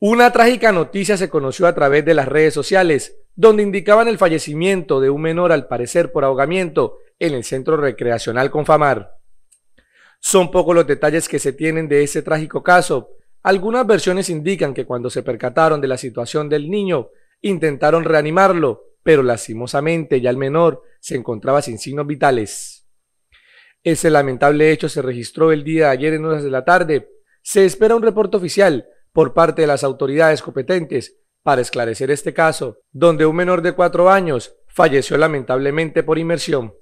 Una trágica noticia se conoció a través de las redes sociales, donde indicaban el fallecimiento de un menor al parecer por ahogamiento en el centro recreacional Confamar. Son pocos los detalles que se tienen de ese trágico caso. Algunas versiones indican que cuando se percataron de la situación del niño, intentaron reanimarlo, pero lastimosamente ya el menor se encontraba sin signos vitales. Ese lamentable hecho se registró el día de ayer en horas de la tarde. Se espera un reporte oficial por parte de las autoridades competentes para esclarecer este caso, donde un menor de cuatro años falleció lamentablemente por inmersión.